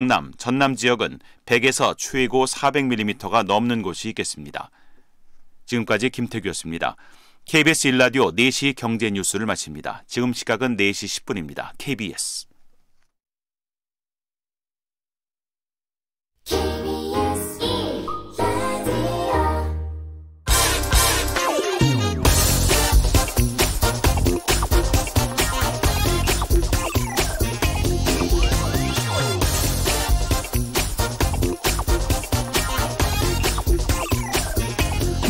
경남 전남 지역은 100에서 최고 400mm가 넘는 곳이 있겠습니다. 지금까지 김태규였습니다. KBS 일라디오 4시 경제 뉴스를 마칩니다. 지금 시각은 4시 10분입니다. KBS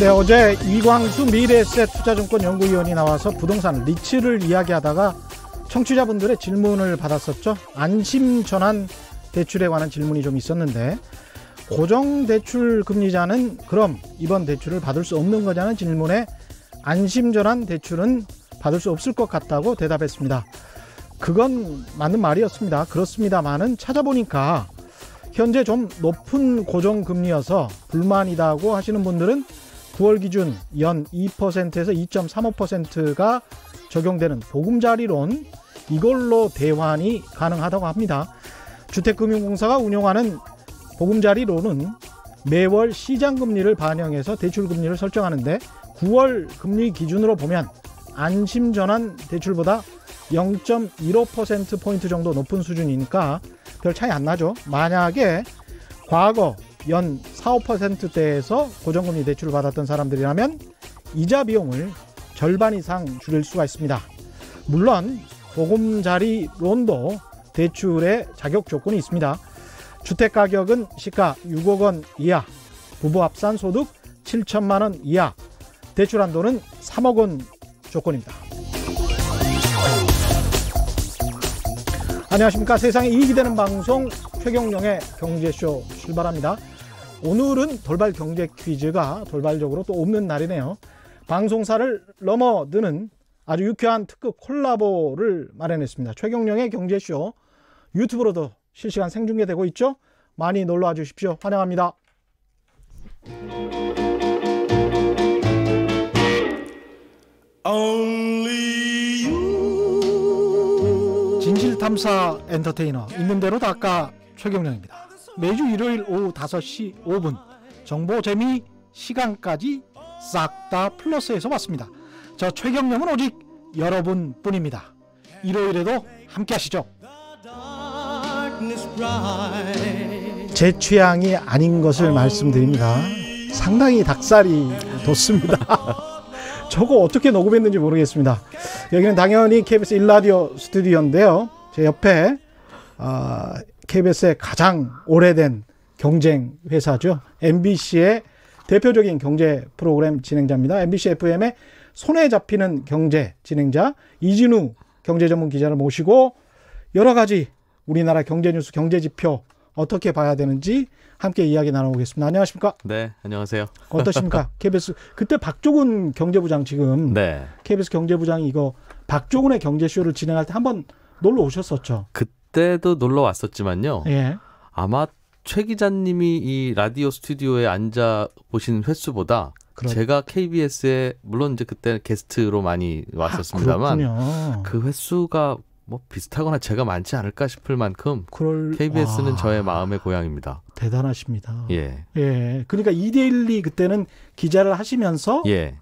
네, 어제 이광수 미래에셋 투자증권 연구위원이 나와서 부동산 리츠를 이야기하다가 청취자분들의 질문을 받았었죠. 안심 전환 대출에 관한 질문이 좀 있었는데 고정 대출 금리자는 그럼 이번 대출을 받을 수 없는 거냐는 질문에 안심 전환 대출은 받을 수 없을 것 같다고 대답했습니다. 그건 맞는 말이었습니다. 그렇습니다만은 찾아보니까 현재 좀 높은 고정 금리여서 불만이다고 하시는 분들은 9월 기준 연 2%에서 2.35%가 적용되는 보금자리론 이걸로 대환이 가능하다고 합니다. 주택금융공사가 운영하는 보금자리론은 매월 시장금리를 반영해서 대출금리를 설정하는데 9월 금리 기준으로 보면 안심전환 대출보다 0.15%포인트 정도 높은 수준이니까 별 차이 안 나죠. 만약에 과거 연 4, 5%대에서 고정금리 대출을 받았던 사람들이라면 이자 비용을 절반 이상 줄일 수가 있습니다. 물론 보금자리 론도 대출의 자격 조건이 있습니다. 주택 가격은 시가 6억 원 이하, 부부 합산 소득 7천만 원 이하, 대출 한도는 3억 원 조건입니다. 안녕하십니까. 세상에 이익이 되는 방송 최경령의 경제쇼 출발합니다. 오늘은 돌발 경제 퀴즈가 돌발적으로 또 없는 날이네요. 방송사를 넘어드는 아주 유쾌한 특급 콜라보를 마련했습니다. 최경령의 경제쇼 유튜브로도 실시간 생중계되고 있죠. 많이 놀러와 주십시오. 환영합니다. 진실탐사 엔터테이너 있는 대로 닦아 최경령입니다. 매주 일요일 오후 5시 5분 정보 재미 시간까지 싹 다 플러스에서 왔습니다저 최경령은 오직 여러분뿐입니다. 일요일에도 함께 하시죠. 제 취향이 아닌 것을 말씀드립니다. 상당히 닭살이 돋습니다. 저거 어떻게 녹음했는지 모르겠습니다. 여기는 당연히 KBS 일라디오 스튜디오인데요. 제 옆에 어, KBS의 가장 오래된 경쟁 회사죠. MBC의 대표적인 경제 프로그램 진행자입니다. MBC FM의 손에 잡히는 경제 진행자 이진우 경제 전문 기자를 모시고 여러 가지 우리나라 경제 뉴스 경제 지표 어떻게 봐야 되는지 함께 이야기 나눠보겠습니다. 안녕하십니까? 네, 안녕하세요. 어떠십니까? KBS 그때 박종훈 경제부장 지금 네. KBS 경제부장이 이거 박종훈의 경제쇼를 진행할 때 한번 놀러 오셨었죠. 그 그때도 놀러 왔었지만요. 예. 아마 최 기자님이 이 라디오 스튜디오에 앉아 보신 횟수보다 그렇... 제가 KBS에 물론 이제 그때 게스트로 많이 아, 왔었습니다만 아, 그 횟수가 뭐 비슷하거나 제가 많지 않을까 싶을 만큼 그럴... KBS는 와... 아. 저의 마음의 고향입니다. 대단하십니다. 예. 예. 그러니까 이데일리 그때는 기자를 하시면서 예.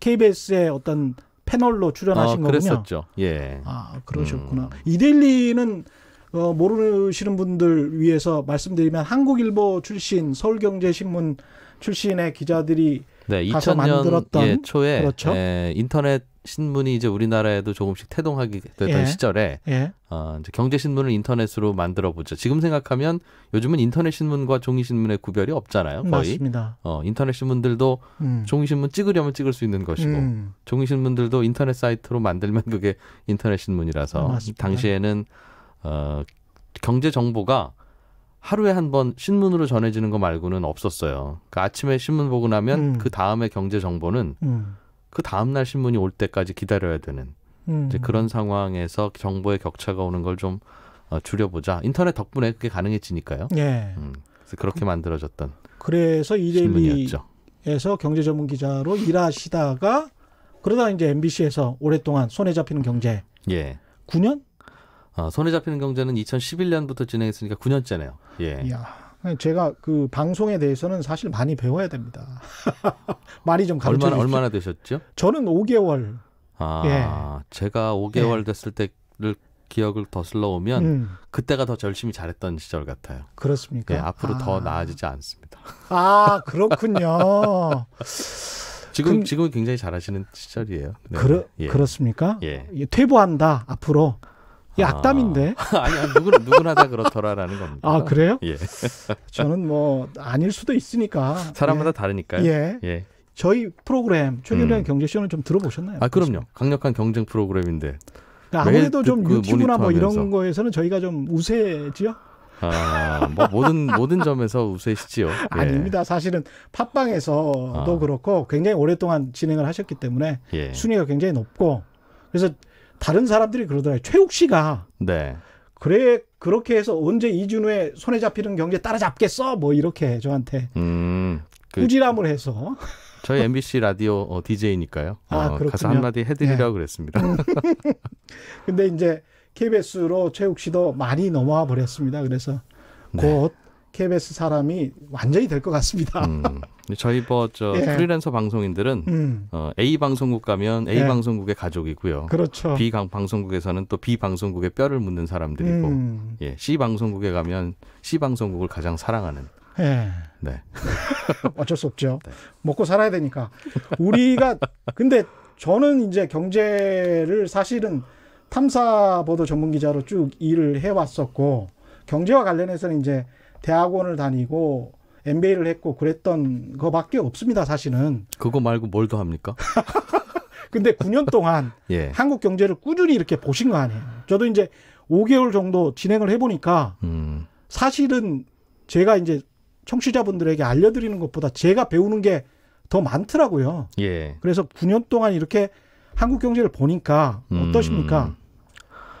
KBS의 어떤 패널로 출연하신 어, 거군요. 그랬었죠. 예. 아, 그러셨구나. 음... 이데일리는 어, 모르시는 분들 위해서 말씀드리면 한국일보 출신 서울경제신문 출신의 기자들이 네, 2000년 만들었던 예, 초에 그렇죠? 예, 인터넷 신문이 이제 우리나라에도 조금씩 태동하게 됐던 예. 시절에 예. 어, 이제 경제 신문을 인터넷으로 만들어 보죠. 지금 생각하면 요즘은 인터넷 신문과 종이 신문의 구별이 없잖아요. 거의 맞습니다. 어, 인터넷 신문들도 음. 종이 신문 찍으려면 찍을 수 있는 것이고 음. 종이 신문들도 인터넷 사이트로 만들면 그게 인터넷 신문이라서 당시에는 어, 경제 정보가 하루에 한 번 신문으로 전해지는 거 말고는 없었어요. 그러니까 아침에 신문 보고 나면 음. 그 다음에 경제 정보는 음. 그 다음 날 신문이 올 때까지 기다려야 되는 음. 이제 그런 상황에서 정보의 격차가 오는 걸 좀 어, 줄여보자. 인터넷 덕분에 그게 가능해지니까요. 예. 음, 그래서 그렇게 만들어졌던. 그래서 이데일리에서 경제 전문 기자로 일하시다가 그러다 이제 MBC에서 오랫동안 손에 잡히는 경제. 예. 9년? 어, 손에 잡히는 경제는 2011년부터 진행했으니까 9년째네요. 예. 이야. 제가 그 방송에 대해서는 사실 많이 배워야 됩니다. 많이 좀 가르쳐 얼마나, 얼마나 되셨죠? 저는 5개월. 아, 예. 제가 5개월 예. 됐을 때를 기억을 더 슬러오면 음. 그때가 더 열심히 잘했던 시절 같아요. 그렇습니까? 네, 앞으로 아. 더 나아지지 않습니다. 아 그렇군요. 지금 근... 지금 굉장히 잘하시는 시절이에요. 네. 그러, 예. 그렇습니까? 예. 예 퇴보한다 앞으로. 이 악담인데. 아, 니 아니 누구 누구나 다 그렇더라라는 겁니다. 아 그래요? 예. 저는 뭐 아닐 수도 있으니까. 사람마다 예. 다르니까요. 예. 예. 저희 프로그램 최근에 음. 경제쇼는 좀 들어보셨나요? 아 그럼요. 혹시? 강력한 경쟁 프로그램인데. 그러니까 아무래도 좀그 유튜브나 뭐 이런 거에서는 저희가 좀 우세지요. 아, 뭐 모든 모든 점에서 우세시지요. 예. 아닙니다. 사실은 팟빵에서도 아. 그렇고 굉장히 오랫동안 진행을 하셨기 때문에 예. 순위가 굉장히 높고 그래서 다른 사람들이 그러더라고요. 최욱 씨가 네. 그래 그렇게 해서 언제 이준우의 손에 잡히는 경제 따라잡겠어? 뭐 이렇게 저한테 음, 그, 꾸지람을 해서 저희 MBC 라디오 어, DJ니까요. 아, 어, 가서 한마디 해드리라고 네. 그랬습니다. 근데 이제 KBS로 최욱 씨도 많이 넘어와 버렸습니다. 그래서 네. 곧 KBS 사람이 완전히 될 것 같습니다. 음. 저희 뭐저 예. 프리랜서 방송인들은 음. 어, A 방송국 가면 A 예. 방송국의 가족이고요. 그렇죠. B 방송국에서는 또 B 방송국의 뼈를 묻는 사람들이고, 음. 예, C 방송국에 가면 C 방송국을 가장 사랑하는. 예. 네. 어쩔 수 없죠. 네. 먹고 살아야 되니까. 우리가 근데 저는 이제 경제를 사실은 탐사 보도 전문 기자로 쭉 일을 해왔었고 경제와 관련해서는 이제 대학원을 다니고 MBA를 했고 그랬던 거밖에 없습니다, 사실은. 그거 말고 뭘 더 합니까? 근데 9년 동안 예. 한국 경제를 꾸준히 이렇게 보신 거 아니에요. 저도 이제 5개월 정도 진행을 해보니까 음. 사실은 제가 이제 청취자분들에게 알려드리는 것보다 제가 배우는 게 더 많더라고요. 예. 그래서 9년 동안 이렇게 한국 경제를 보니까 음. 어떠십니까? 음.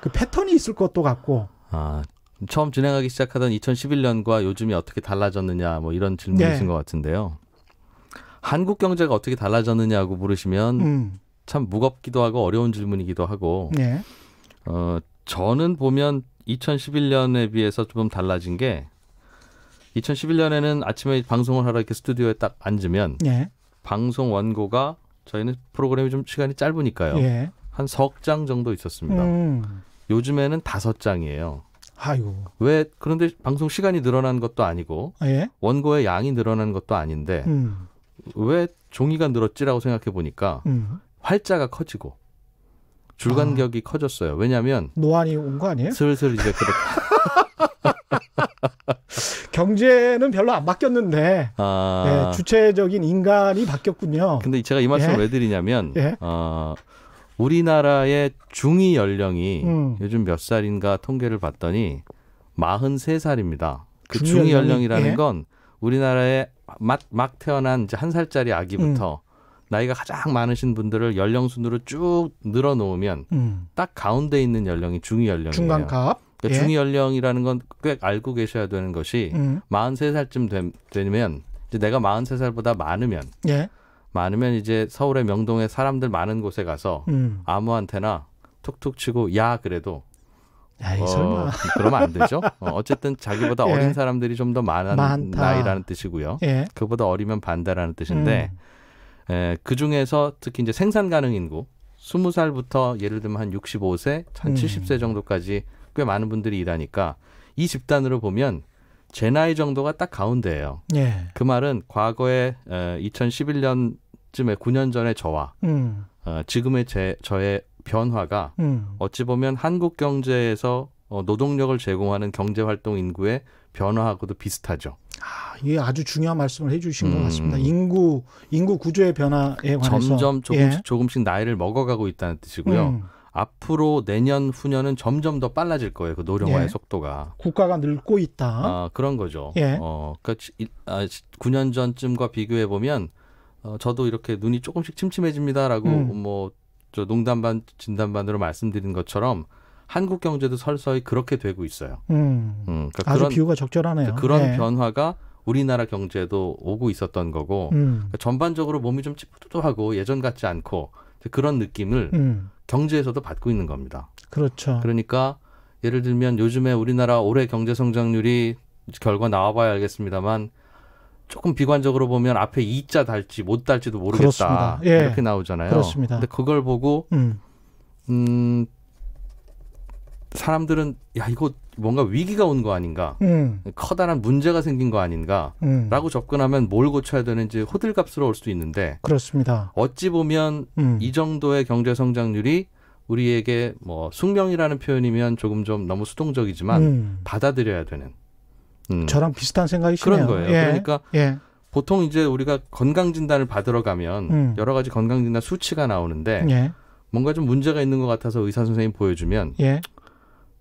그 패턴이 있을 것도 같고. 아, 처음 진행하기 시작하던 2011년과 요즘이 어떻게 달라졌느냐 뭐 이런 질문이신 네. 것 같은데요. 한국 경제가 어떻게 달라졌느냐고 물으시면 음. 참 무겁기도 하고 어려운 질문이기도 하고 네. 어, 저는 보면 2011년에 비해서 조금 달라진 게 2011년에는 아침에 방송을 하러 이렇게 스튜디오에 딱 앉으면 네. 방송 원고가 저희는 프로그램이 좀 시간이 짧으니까요. 예. 한석 장 정도 있었습니다. 음. 요즘에는 다섯 장이에요. 아이고. 왜 그런데 방송 시간이 늘어난 것도 아니고 아, 예? 원고의 양이 늘어난 것도 아닌데 음. 왜 종이가 늘었지라고 생각해 보니까 음. 활자가 커지고 줄간격이 아. 커졌어요. 왜냐하면 노안이 온 거 아니에요? 슬슬 이제 그렇게 경제는 별로 안 바뀌었는데 아. 네, 주체적인 인간이 바뀌었군요. 근데 제가 이 말씀을 예? 왜 드리냐면 예? 어, 우리나라의 중위 연령이 음. 요즘 몇 살인가 통계를 봤더니 43살입니다. 그 중위 연령이라는 예? 건 우리나라에 막, 막 태어난 이제 한 살짜리 아기부터 음. 나이가 가장 많으신 분들을 연령 순으로 쭉 늘어놓으면 음. 딱 가운데 있는 연령이 중위 연령이에요. 중간값. 그러니까 예. 중위 연령이라는 건 꽤 알고 계셔야 되는 것이 음. 43살쯤 되, 면 이제 내가 43살보다 많으면 예. 많으면 이제 서울의 명동에 사람들 많은 곳에 가서 음. 아무한테나 툭툭 치고 야 그래도 에이, 어, 설마. 그러면 안 되죠. 어, 쨌든 자기보다 예. 어린 사람들이 좀 더 많은 많다. 나이라는 뜻이고요. 예. 그보다 어리면 반대라는 뜻인데 음. 에, 예, 그 중에서 특히 이제 생산 가능 인구 스무 살부터 예를 들면 한 육십오 세한 음. 칠십 세 정도까지 꽤 많은 분들이 일하니까 이 집단으로 보면 제 나이 정도가 딱 가운데예요. 예. 그 말은 과거에 2011년쯤에 9년 전에 저와 음. 어, 지금의 제 저의 변화가 음. 어찌 보면 한국 경제에서 어, 노동력을 제공하는 경제 활동 인구의 변화하고도 비슷하죠. 아, 이게 아주 중요한 말씀을 해주신 음. 것 같습니다. 인구 인구 구조의 변화에 관해서 점점 조금씩 예. 조금씩 나이를 먹어가고 있다는 뜻이고요. 음. 앞으로 내년 후년은 점점 더 빨라질 거예요. 그 노령화의 예. 속도가. 국가가 늙고 있다. 아, 그런 거죠. 예. 어, 그러니까 9년 아, 전쯤과 비교해 보면 어, 저도 이렇게 눈이 조금씩 침침해집니다라고 음. 뭐저 농담 반 진담 반으로 말씀드린 것처럼 한국 경제도 설서히 그렇게 되고 있어요. 음. 음 그러니까 아주 그런, 비유가 적절하네요. 그 그런 예. 변화가 우리나라 경제도 오고 있었던 거고 음. 그러니까 전반적으로 몸이 좀 찌뿌둥하고 예전 같지 않고 그런 느낌을 음. 경제에서도 받고 있는 겁니다. 그렇죠. 그러니까 예를 들면 요즘에 우리나라 올해 경제 성장률이 결과 나와봐야 알겠습니다만 조금 비관적으로 보면 앞에 이자 달지 못 달지도 모르겠다 그렇습니다. 예. 이렇게 나오잖아요. 그렇습니다. 근데 그걸 보고 음, 음 사람들은 야 이거 뭔가 위기가 온 거 아닌가 음. 커다란 문제가 생긴 거 아닌가라고 음. 접근하면 뭘 고쳐야 되는지 호들갑스러울 수도 있는데 그렇습니다. 어찌 보면 음. 이 정도의 경제 성장률이 우리에게 뭐 숙명이라는 표현이면 조금 좀 너무 수동적이지만 음. 받아들여야 되는 음. 저랑 비슷한 생각이시네요. 그런 거예요. 예. 그러니까 예. 보통 이제 우리가 건강 진단을 받으러 가면 음. 여러 가지 건강 진단 수치가 나오는데 예. 뭔가 좀 문제가 있는 것 같아서 의사 선생님 보여주면 예.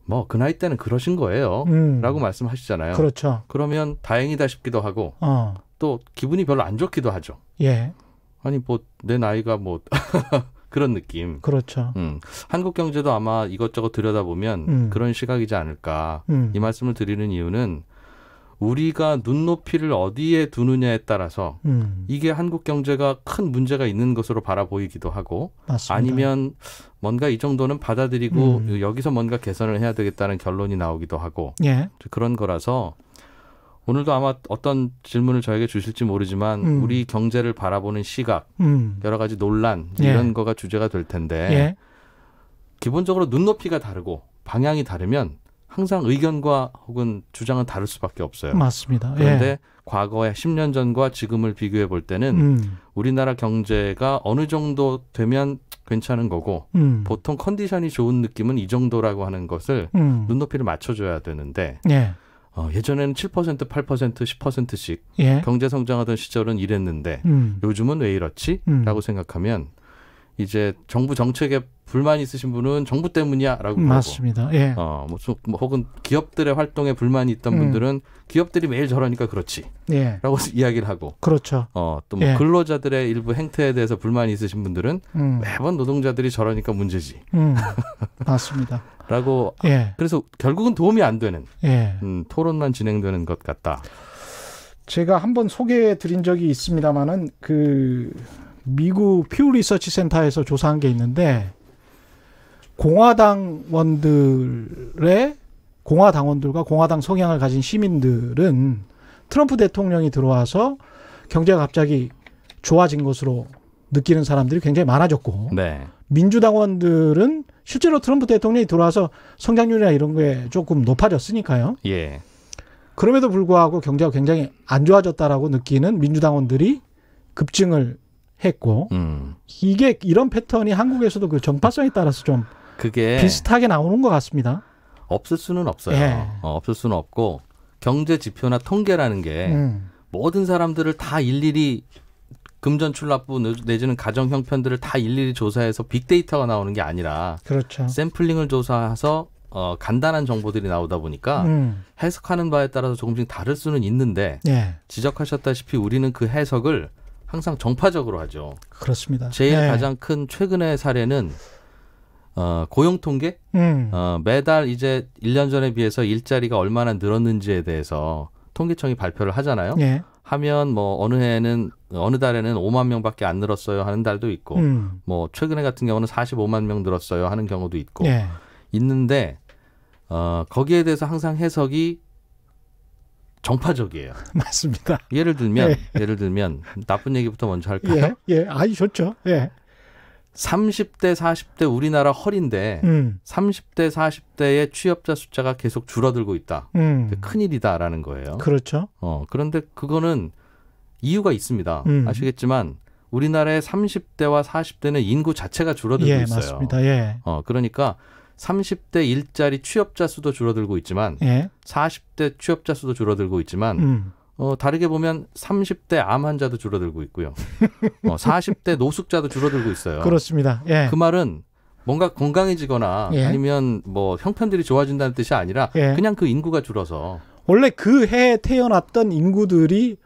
뭐그 나이 때는 그러신 거예요. 음. 라고 말씀하시잖아요. 그렇죠. 그러면 다행이다 싶기도 하고 어. 또 기분이 별로 안 좋기도 하죠. 예. 아니 뭐 내 나이가 뭐 그런 느낌. 그렇죠. 음. 한국 경제도 아마 이것저것 들여다보면 음. 그런 시각이지 않을까. 음. 이 말씀을 드리는 이유는 우리가 눈높이를 어디에 두느냐에 따라서 음. 이게 한국 경제가 큰 문제가 있는 것으로 바라보이기도 하고 맞습니다. 아니면 뭔가 이 정도는 받아들이고 음. 그 여기서 뭔가 개선을 해야 되겠다는 결론이 나오기도 하고 예. 그런 거라서 오늘도 아마 어떤 질문을 저에게 주실지 모르지만 음. 우리 경제를 바라보는 시각 음. 여러 가지 논란 예. 이런 거가 주제가 될 텐데 예. 기본적으로 눈높이가 다르고 방향이 다르면 항상 의견과 혹은 주장은 다를 수밖에 없어요. 맞습니다. 예. 그런데 예. 과거에 10년 전과 지금을 비교해 볼 때는 음. 우리나라 경제가 어느 정도 되면 괜찮은 거고 음. 보통 컨디션이 좋은 느낌은 이 정도라고 하는 것을 음. 눈높이를 맞춰줘야 되는데 예. 어, 예전에는 7% 8% 10%씩 예. 경제 성장하던 시절은 이랬는데 음. 요즘은 왜 이렇지?라고 음. 생각하면 이제 정부 정책에 불만이 있으신 분은 정부 때문이야라고 맞습니다. 예. 어, 뭐, 뭐, 혹은 기업들의 활동에 불만이 있던 음. 분들은 기업들이 매일 저러니까 그렇지. 예. 라고 이야기를 하고. 그렇죠. 어, 또뭐 예. 근로자들의 일부 행태에 대해서 불만이 있으신 분들은 음. 매번 노동자들이 저러니까 문제지. 음. 맞습니다. 라고 예. 그래서 결국은 도움이 안 되는 예. 음, 토론만 진행되는 것 같다. 제가 한번 소개해 드린 적이 있습니다만은 그 미국 퓨 리서치 센터에서 조사한 게 있는데 공화당원들의 공화당원들과 공화당 성향을 가진 시민들은 트럼프 대통령이 들어와서 경제가 갑자기 좋아진 것으로 느끼는 사람들이 굉장히 많아졌고 네. 민주당원들은 실제로 트럼프 대통령이 들어와서 성장률이나 이런 게 조금 높아졌으니까요. 예. 그럼에도 불구하고 경제가 굉장히 안 좋아졌다라고 느끼는 민주당원들이 급증을 했고 음. 이게 이런 패턴이 한국에서도 그 정파성에 따라서 좀 그게 비슷하게 나오는 것 같습니다. 없을 수는 없어요. 예. 어, 없을 수는 없고 경제 지표나 통계라는 게 음. 모든 사람들을 다 일일이 금전출납부 내지는 가정 형편들을 다 일일이 조사해서 빅데이터가 나오는 게 아니라 그렇죠. 샘플링을 조사해서 어, 간단한 정보들이 나오다 보니까 음. 해석하는 바에 따라서 조금씩 다를 수는 있는데 예. 지적하셨다시피 우리는 그 해석을 항상 정파적으로 하죠. 그렇습니다. 제일 예. 가장 큰 최근의 사례는 어, 고용 통계? 음. 어, 매달 이제 1년 전에 비해서 일자리가 얼마나 늘었는지에 대해서 통계청이 발표를 하잖아요. 예. 하면 뭐 어느 해에는 어느 달에는 5만 명밖에 안 늘었어요 하는 달도 있고 음. 뭐 최근에 같은 경우는 45만 명 늘었어요 하는 경우도 있고 예. 있는데 어, 거기에 대해서 항상 해석이 정파적이에요. 맞습니다. 예를 들면 예. 를 들면 나쁜 얘기부터 먼저 할까요? 예, 예. 아주 좋죠. 예. 30대, 40대 우리나라 허리인데 음. 30대, 40대의 취업자 숫자가 계속 줄어들고 있다. 음. 큰일이다라는 거예요. 그렇죠. 어, 그런데 그거는 이유가 있습니다. 음. 아시겠지만 우리나라의 30대와 40대는 인구 자체가 줄어들고 예, 있어요. 맞습니다. 예. 어, 그러니까 30대 일자리 취업자 수도 줄어들고 있지만 예. 40대 취업자 수도 줄어들고 있지만 음. 어, 다르게 보면 30대 암 환자도 줄어들고 있고요. 어, 40대 노숙자도 줄어들고 있어요. 그렇습니다. 예. 그 말은 뭔가 건강해지거나 예. 아니면 뭐 형편들이 좋아진다는 뜻이 아니라 예. 그냥 그 인구가 줄어서 원래 그 해에 태어났던 인구들이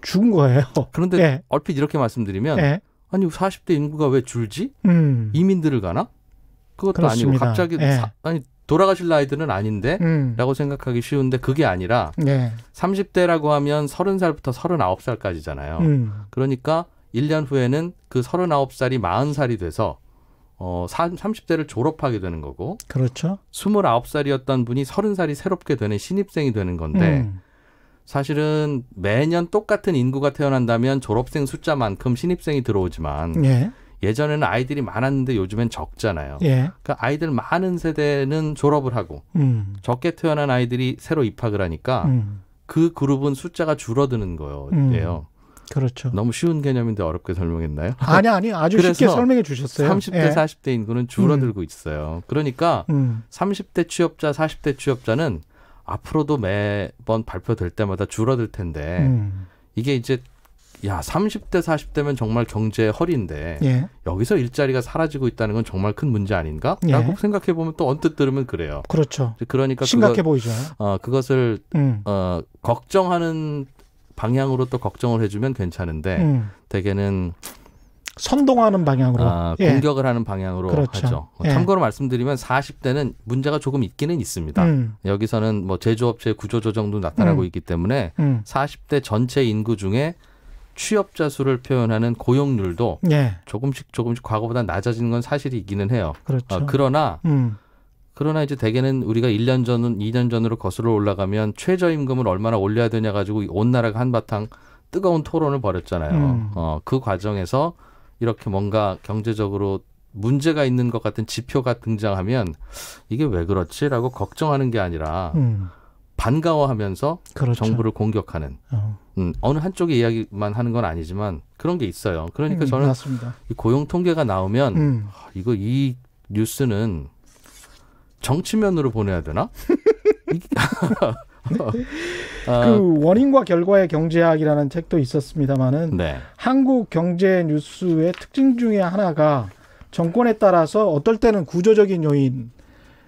죽은 거예요. 그런데 예. 얼핏 이렇게 말씀드리면 예. 아니 40대 인구가 왜 줄지? 음. 이민들을 가나? 그것도 그렇습니다. 아니고 갑자기 예. 사, 아니 돌아가실 나이들은 아닌데라고 음. 생각하기 쉬운데 그게 아니라 네. 30대라고 하면 30살부터 39살까지잖아요. 음. 그러니까 1년 후에는 그 39살이 40살이 돼서 어 30대를 졸업하게 되는 거고 그렇죠. 29살이었던 분이 30살이 새롭게 되는 신입생이 되는 건데 음. 사실은 매년 똑같은 인구가 태어난다면 졸업생 숫자만큼 신입생이 들어오지만 예. 예전에는 아이들이 많았는데 요즘엔 적잖아요. 예. 그러니까 아이들 많은 세대는 졸업을 하고 음. 적게 태어난 아이들이 새로 입학을 하니까 음. 그 그룹은 숫자가 줄어드는 거예요. 음. 그렇죠. 너무 쉬운 개념인데 어렵게 설명했나요? 아니 아니 아주 쉽게 설명해 주셨어요. 30대 예. 40대 인구는 줄어들고 음. 있어요. 그러니까 음. 30대 취업자 40대 취업자는 앞으로도 매번 발표될 때마다 줄어들 텐데 음. 이게 이제 야 30대 40대면 정말 경제 허리인데 예. 여기서 일자리가 사라지고 있다는 건 정말 큰 문제 아닌가라고 예. 생각해 보면 또 언뜻 들으면 그래요. 그렇죠. 그러니까 심각해 그거, 보이죠. 어, 그것을 음. 어, 걱정하는 방향으로 또 걱정을 해주면 괜찮은데 음. 대개는 선동하는 방향으로 아, 예. 공격을 예. 하는 방향으로 그렇죠. 하죠. 예. 참고로 말씀드리면 40대는 문제가 조금 있기는 있습니다. 음. 여기서는 뭐 제조업체 구조조정도 나타나고 음. 있기 때문에 음. 40대 전체 인구 중에 취업자 수를 표현하는 고용률도 예. 조금씩 조금씩 과거보다 낮아지는 건 사실이기는 해요. 그렇죠. 어, 그러나 음. 그러나 이제 대개는 우리가 1년 전은 2년 전으로 거슬러 올라가면 최저임금을 얼마나 올려야 되냐 가지고 온 나라가 한바탕 뜨거운 토론을 벌였잖아요. 음. 어, 그 과정에서 이렇게 뭔가 경제적으로 문제가 있는 것 같은 지표가 등장하면 이게 왜 그렇지라고 걱정하는 게 아니라 음. 반가워하면서 그렇죠. 정부를 공격하는 어. 음, 어느 한쪽의 이야기만 하는 건 아니지만 그런 게 있어요. 그러니까 음, 저는 맞습니다. 이 고용 통계가 나오면 음. 아, 이거 이 뉴스는 정치면으로 보내야 되나? 그 어. 원인과 결과의 경제학이라는 책도 있었습니다만은 네. 한국 경제 뉴스의 특징 중에 하나가 정권에 따라서 어떨 때는 구조적인 요인,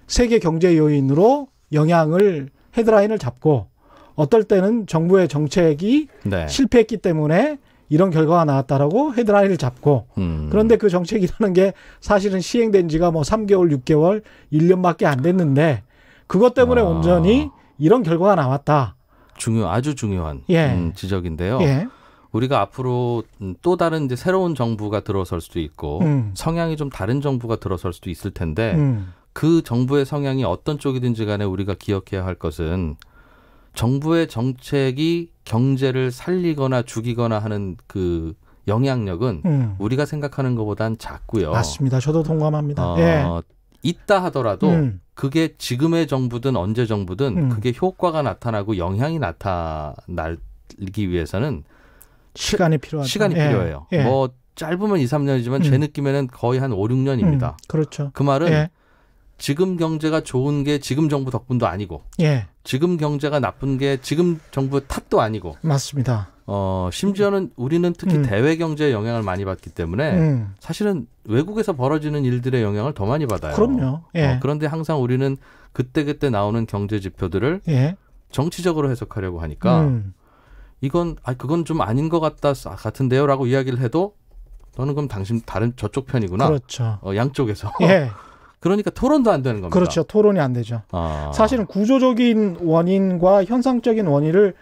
세계 경제 요인으로 영향을 헤드라인을 잡고 어떨 때는 정부의 정책이 네. 실패했기 때문에 이런 결과가 나왔다라고 헤드라인을 잡고 음. 그런데 그 정책이라는 게 사실은 시행된 지가 뭐 3개월, 6개월, 1년밖에 안 됐는데 그것 때문에 아. 온전히 이런 결과가 나왔다. 중요 아주 중요한 예. 음, 지적인데요. 예. 우리가 앞으로 음, 또 다른 이제 새로운 정부가 들어설 수도 있고 음. 성향이 좀 다른 정부가 들어설 수도 있을 텐데 음. 그 정부의 성향이 어떤 쪽이든지 간에 우리가 기억해야 할 것은 정부의 정책이 경제를 살리거나 죽이거나 하는 그 영향력은 음. 우리가 생각하는 것보단 작고요. 맞습니다. 저도 동감합니다. 어, 예. 있다 하더라도 음. 그게 지금의 정부든 언제 정부든 음. 그게 효과가 나타나고 영향이 나타나기 위해서는 시간이 필요하죠. 시간이 예. 필요해요. 예. 뭐 짧으면 2, 3년이지만 제 음. 느낌에는 거의 한 5, 6년입니다. 음. 그렇죠. 그 말은 예. 지금 경제가 좋은 게 지금 정부 덕분도 아니고 예. 지금 경제가 나쁜 게 지금 정부 탓도 아니고 맞습니다. 어 심지어는 우리는 특히 음. 대외 경제에 영향을 많이 받기 때문에 음. 사실은 외국에서 벌어지는 일들의 영향을 더 많이 받아요. 그럼요. 예. 어, 그런데 항상 우리는 그때 그때 나오는 경제 지표들을 예. 정치적으로 해석하려고 하니까 음. 이건 아 그건 좀 아닌 것 같다 같은데요라고 이야기를 해도 너는 그럼 당신 다른 저쪽 편이구나. 그렇죠. 어, 양쪽에서. 예. 그러니까 토론도 안 되는 겁니다. 그렇죠. 토론이 안 되죠. 아. 사실은 구조적인 원인과 현상적인 원인을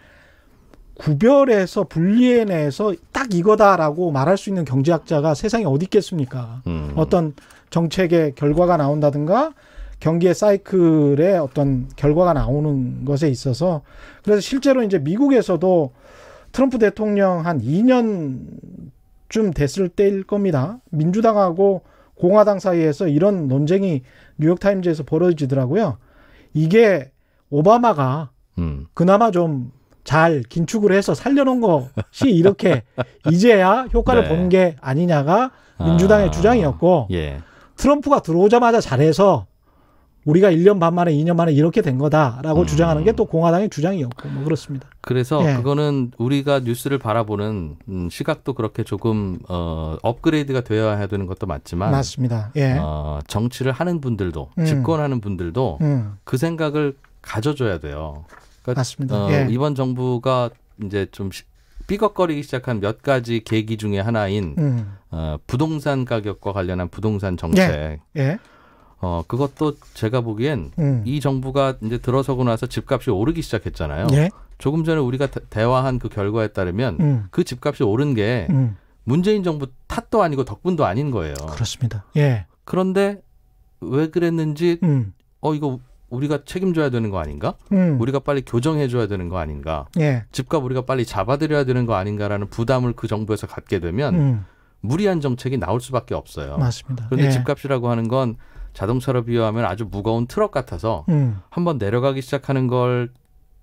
구별해서 분리해내서 딱 이거다라고 말할 수 있는 경제학자가 세상에 어디 있겠습니까? 음. 어떤 정책의 결과가 나온다든가 경기의 사이클의 어떤 결과가 나오는 것에 있어서 그래서 실제로 이제 미국에서도 트럼프 대통령 한 2년쯤 됐을 때일 겁니다. 민주당하고 공화당 사이에서 이런 논쟁이 뉴욕타임즈에서 벌어지더라고요. 이게 오바마가 음. 그나마 좀 잘 긴축을 해서 살려놓은 것이 이렇게 이제야 효과를 네. 보는 게 아니냐가 아. 민주당의 아, 주장이었고 예. 트럼프가 들어오자마자 잘해서 우리가 1년 반 만에 2년 만에 이렇게 된 거다라고 음. 주장하는 게 또 공화당의 주장이었고 뭐 그렇습니다. 그래서 예. 그거는 우리가 뉴스를 바라보는 음, 시각도 그렇게 조금 어 업그레이드가 되어야 되는 것도 맞지만 맞습니다. 예. 어 정치를 하는 분들도 음. 집권하는 분들도 음. 그 생각을 가져줘야 돼요. 그러니까 맞습니다. 어, 예. 이번 정부가 이제 좀 삐걱거리기 시작한 몇 가지 계기 중에 하나인 음. 어 부동산 가격과 관련한 부동산 정책. 예. 예. 어 그것도 제가 보기엔 음. 이 정부가 이제 들어서고 나서 집값이 오르기 시작했잖아요. 예? 조금 전에 우리가 대화한 그 결과에 따르면 음. 그 집값이 오른 게 음. 문재인 정부 탓도 아니고 덕분도 아닌 거예요. 그렇습니다. 예. 그런데 왜 그랬는지 음. 어 이거 우리가 책임져야 되는 거 아닌가? 음. 우리가 빨리 교정해줘야 되는 거 아닌가? 예. 집값 우리가 빨리 잡아들여야 되는 거 아닌가라는 부담을 그 정부에서 갖게 되면 음. 무리한 정책이 나올 수밖에 없어요. 맞습니다. 그런데 예. 집값이라고 하는 건 자동차를 비유하면 아주 무거운 트럭 같아서 음. 한번 내려가기 시작하는 걸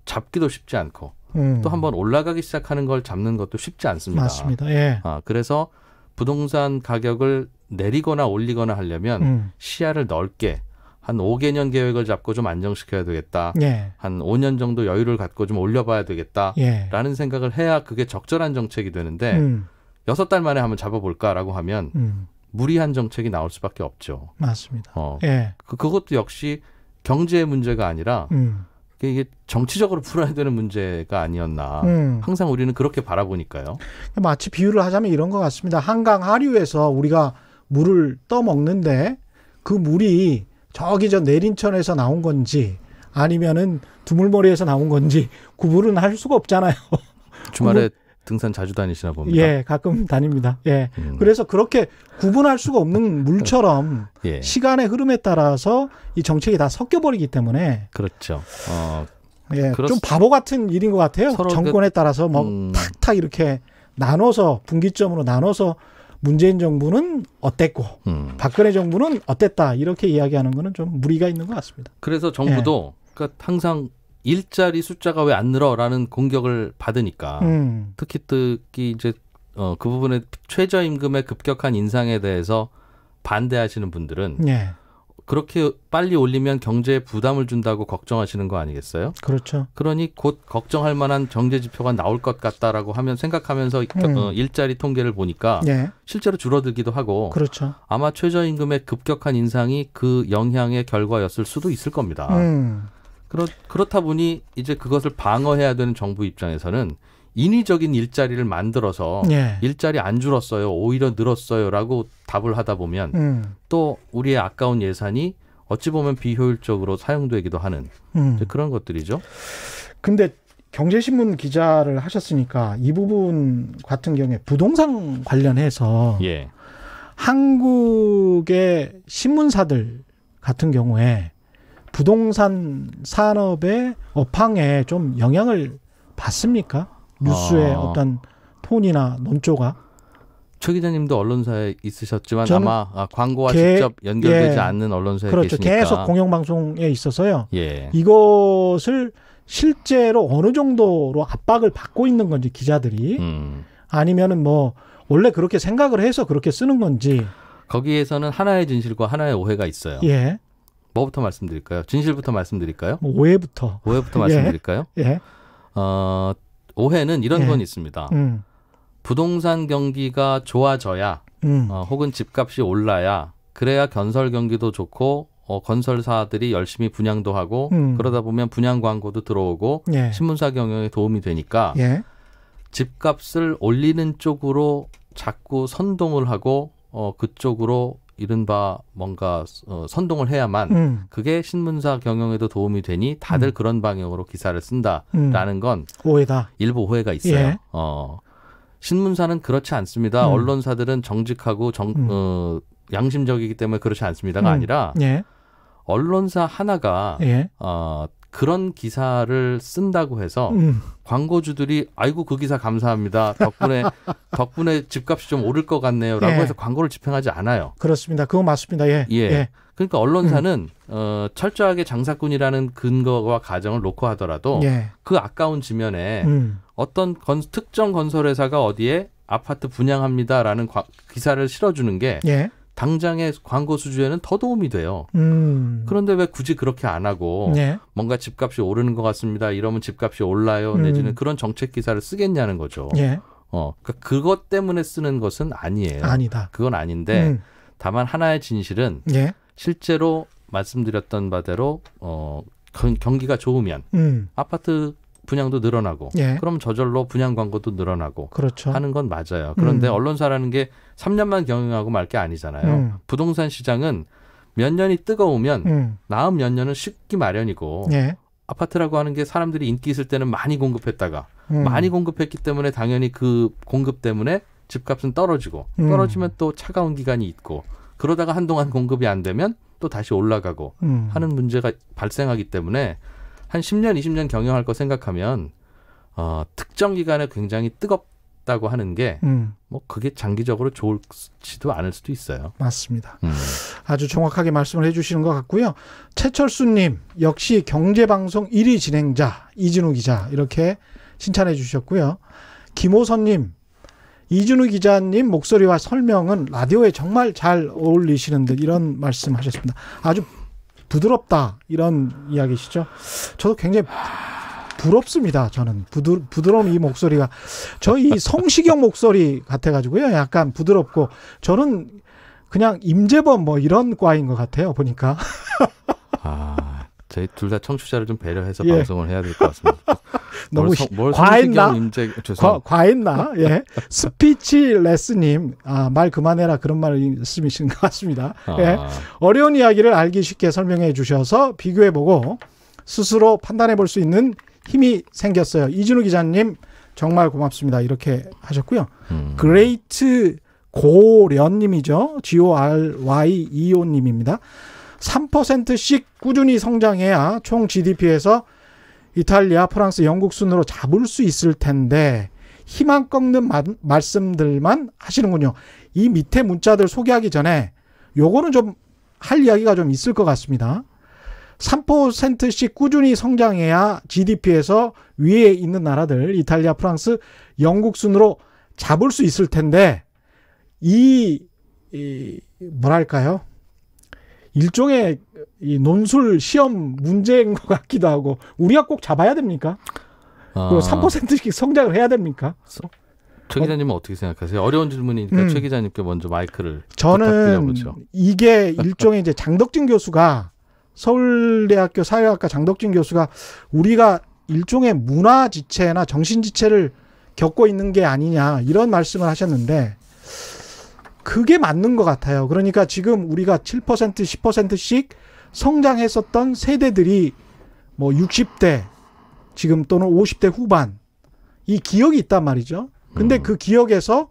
잡기도 쉽지 않고 음. 또 한 번 올라가기 시작하는 걸 잡는 것도 쉽지 않습니다. 맞습니다. 예. 아, 그래서 부동산 가격을 내리거나 올리거나 하려면 음. 시야를 넓게 한 5개년 계획을 잡고 좀 안정시켜야 되겠다. 예. 한 5년 정도 여유를 갖고 좀 올려봐야 되겠다라는 예. 생각을 해야 그게 적절한 정책이 되는데 음. 여섯 달 만에 한번 잡아볼까라고 하면 음. 무리한 정책이 나올 수밖에 없죠. 맞습니다. 어, 예. 그, 그것도 역시 경제 문제가 아니라 음. 이게 정치적으로 풀어야 되는 문제가 아니었나. 음. 항상 우리는 그렇게 바라보니까요. 마치 비유를 하자면 이런 것 같습니다. 한강 하류에서 우리가 물을 떠먹는데 그 물이 저기 저 내린천에서 나온 건지 아니면은 두물머리에서 나온 건지 구분은 할 수가 없잖아요. 주말에 뭐 등산 자주 다니시나 봅니다. 예, 가끔 다닙니다. 예. 음. 그래서 그렇게 구분할 수가 없는 물처럼 예. 시간의 흐름에 따라서 이 정책이 다 섞여버리기 때문에 그렇죠. 어, 예, 그렇... 좀 바보 같은 일인 것 같아요. 그 정권에 그... 따라서 뭐 음... 탁탁 이렇게 나눠서 분기점으로 나눠서 문재인 정부는 어땠고 음. 박근혜 정부는 어땠다 이렇게 이야기하는 거는 좀 무리가 있는 것 같습니다. 그래서 정부도 예. 그러니까 항상 일자리 숫자가 왜 안 늘어라는 공격을 받으니까 음. 특히 특히 이제 어, 그 부분에 최저임금의 급격한 인상에 대해서 반대하시는 분들은 네. 그렇게 빨리 올리면 경제에 부담을 준다고 걱정하시는 거 아니겠어요? 그렇죠. 그러니 곧 걱정할 만한 경제 지표가 나올 것 같다라고 하면 생각하면서 음. 어, 일자리 통계를 보니까 네. 실제로 줄어들기도 하고 그렇죠. 아마 최저임금의 급격한 인상이 그 영향의 결과였을 수도 있을 겁니다. 음. 그렇, 그렇다 보니 이제 그것을 방어해야 되는 정부 입장에서는 인위적인 일자리를 만들어서 예. 일자리 안 줄었어요. 오히려 늘었어요라고 답을 하다 보면 음. 또 우리의 아까운 예산이 어찌 보면 비효율적으로 사용되기도 하는 음. 그런 것들이죠. 근데 경제신문 기자를 하셨으니까 이 부분 같은 경우에 부동산 관련해서 예. 한국의 신문사들 같은 경우에 부동산 산업의 업황에 좀 영향을 받습니까? 뉴스의 아. 어떤 톤이나 논조가? 최 기자님도 언론사에 있으셨지만 아마 아, 광고와 개, 직접 연결되지 예, 않는 언론사에 그렇죠. 계시니까 계속 공영방송에 있어서요. 예. 이것을 실제로 어느 정도로 압박을 받고 있는 건지 기자들이 음. 아니면은 뭐 원래 그렇게 생각을 해서 그렇게 쓰는 건지 거기에서는 하나의 진실과 하나의 오해가 있어요. 예. 뭐부터 말씀드릴까요? 진실부터 말씀드릴까요? 뭐 오해부터. 오해부터 예. 말씀드릴까요? 예. 예. 어, 오해는 이런 예. 건 있습니다. 음. 부동산 경기가 좋아져야, 음. 어, 혹은 집값이 올라야, 그래야 건설 경기도 좋고, 어, 건설사들이 열심히 분양도 하고, 음. 그러다 보면 분양 광고도 들어오고, 예. 신문사 경영에 도움이 되니까, 예. 집값을 올리는 쪽으로 자꾸 선동을 하고, 어, 그쪽으로 이른바 뭔가 어, 선동을 해야만 음. 그게 신문사 경영에도 도움이 되니 다들 음. 그런 방향으로 기사를 쓴다라는 음. 건 오해다. 일부 오해가 있어요. 예. 어. 신문사는 그렇지 않습니다. 음. 언론사들은 정직하고 정, 음. 어, 양심적이기 때문에 그렇지 않습니다가 아니라 예. 언론사 하나가 예. 어, 그런 기사를 쓴다고 해서 음. 광고주들이 아이고 그 기사 감사합니다 덕분에 덕분에 집값이 좀 오를 것 같네요라고 예. 해서 광고를 집행하지 않아요. 그렇습니다. 그거 맞습니다. 예. 예. 예. 그러니까 언론사는 음. 어, 철저하게 장사꾼이라는 근거와 가정을 놓고 하더라도 예. 그 아까운 지면에 음. 어떤 건, 특정 건설회사가 어디에 아파트 분양합니다라는 과, 기사를 실어주는 게 예. 당장의 광고 수주에는 더 도움이 돼요. 음. 그런데 왜 굳이 그렇게 안 하고 네. 뭔가 집값이 오르는 것 같습니다. 이러면 집값이 올라요. 음. 내지는 그런 정책 기사를 쓰겠냐는 거죠. 예. 어, 그러니까 그것 때문에 쓰는 것은 아니에요. 아니다. 그건 아닌데 음. 다만 하나의 진실은 예. 실제로 말씀드렸던 바대로 어 경기가 좋으면 음. 아파트 분양도 늘어나고 예. 그럼 저절로 분양 광고도 늘어나고 그렇죠. 하는 건 맞아요. 그런데 음. 언론사라는 게 3년만 경영하고 말 게 아니잖아요. 음. 부동산 시장은 몇 년이 뜨거우면 음. 다음 몇 년은 식기 마련이고 예. 아파트라고 하는 게 사람들이 인기 있을 때는 많이 공급했다가 음. 많이 공급했기 때문에 당연히 그 공급 때문에 집값은 떨어지고 음. 떨어지면 또 차가운 기간이 있고 그러다가 한동안 공급이 안 되면 또 다시 올라가고 음. 하는 문제가 발생하기 때문에 한 10년, 20년 경영할 거 생각하면 어, 특정 기간에 굉장히 뜨겁다고 하는 게뭐 음. 뭐 그게 장기적으로 좋지도 않을 수도 있어요. 맞습니다. 음. 아주 정확하게 말씀을 해주시는 것 같고요. 최철수님 역시 경제방송 1위 진행자 이진우 기자 이렇게 칭찬해 주셨고요. 김호선님 이준우 기자님 목소리와 설명은 라디오에 정말 잘 어울리시는 듯 이런 말씀하셨습니다. 아주 부드럽다 이런 이야기시죠. 저도 굉장히 부럽습니다. 저는 부드 부드러운 이 목소리가 저희 성시경 목소리 같아가지고요. 약간 부드럽고 저는 그냥 임재범 뭐 이런 과인 것 같아요. 보니까 저희 둘 다 청취자를 좀 배려해서 예. 방송을 해야 될 것 같습니다. 너무 과했나? 임재, 어, 과, 과했나? 예. 스피치레스님, 아, 말 그만해라 그런 말씀이신 것 같습니다. 아. 예. 어려운 이야기를 알기 쉽게 설명해 주셔서 비교해보고 스스로 판단해 볼 수 있는 힘이 생겼어요. 이준우 기자님 정말 고맙습니다. 이렇게 하셨고요. 음. 그레이트 고련님이죠. G O R Y E O 님입니다. 3%씩 꾸준히 성장해야 총 GDP에서 이탈리아, 프랑스, 영국 순으로 잡을 수 있을 텐데 희망 꺾는 마, 말씀들만 하시는군요. 이 밑에 문자들 소개하기 전에 요거는 좀 할 이야기가 좀 있을 것 같습니다. 3%씩 꾸준히 성장해야 GDP에서 위에 있는 나라들 이탈리아, 프랑스, 영국 순으로 잡을 수 있을 텐데 이, 이 뭐랄까요? 일종의 이 논술 시험 문제인 것 같기도 하고 우리가 꼭 잡아야 됩니까? 그리고 3%씩 아. 성장을 해야 됩니까? 최 기자님은 어, 떻게 생각하세요? 어려운 질문이니까 음. 최 기자님께 먼저 마이크를 저는 부탁드려보죠. 이게 일종의 이제 장덕진 교수가 서울대학교 사회학과 장덕진 교수가 우리가 일종의 문화 지체나 정신 지체를 겪고 있는 게 아니냐 이런 말씀을 하셨는데 그게 맞는 것 같아요. 그러니까 지금 우리가 7% 10%씩 성장했었던 세대들이 뭐 60대 지금 또는 50대 후반 이 기억이 있단 말이죠. 근데 음. 그 기억에서